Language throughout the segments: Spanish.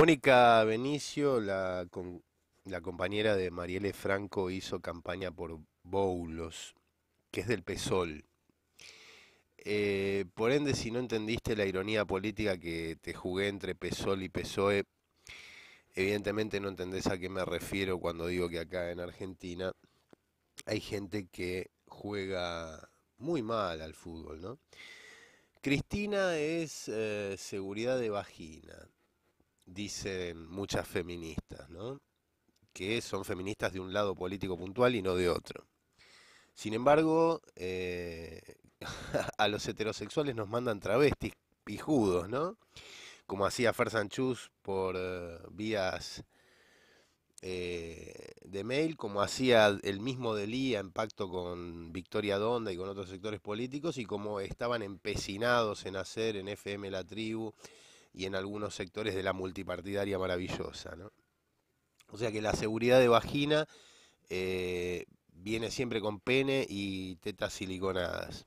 Mónica Benicio, la, compañera de Marielle Franco, hizo campaña por Boulos, que es del PSOL. Eh, por ende, si no entendiste la ironía política que te jugué entre PSOL y PSOE, evidentemente no entendés a qué me refiero cuando digo que acá en Argentina hay gente que juega muy mal al fútbol, ¿no? Cristina es eh, seguridad de vagina dicen muchas feministas, ¿no? que son feministas de un lado político puntual y no de otro. Sin embargo, eh, a los heterosexuales nos mandan travestis pijudos, ¿no? Como hacía Fer Sanchus por eh, vías eh, de mail, como hacía el mismo Delía en pacto con Victoria Donda y con otros sectores políticos, y como estaban empecinados en hacer en FM La Tribu y en algunos sectores de la multipartidaria maravillosa. O sea que la seguridad de vagina eh, viene siempre con pene y tetas siliconadas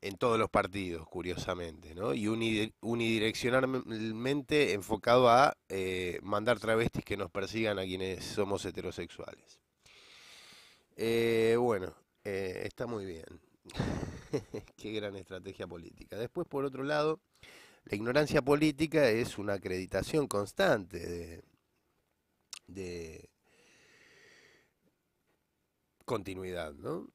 en todos los partidos, curiosamente, ¿no? Y unidireccionalmente enfocado a eh, mandar travestis que nos persigan a quienes somos heterosexuales. Eh, bueno, está muy bien. Qué gran estrategia política. Después, por otro lado, la ignorancia política es una acreditación constante de, continuidad, ¿no?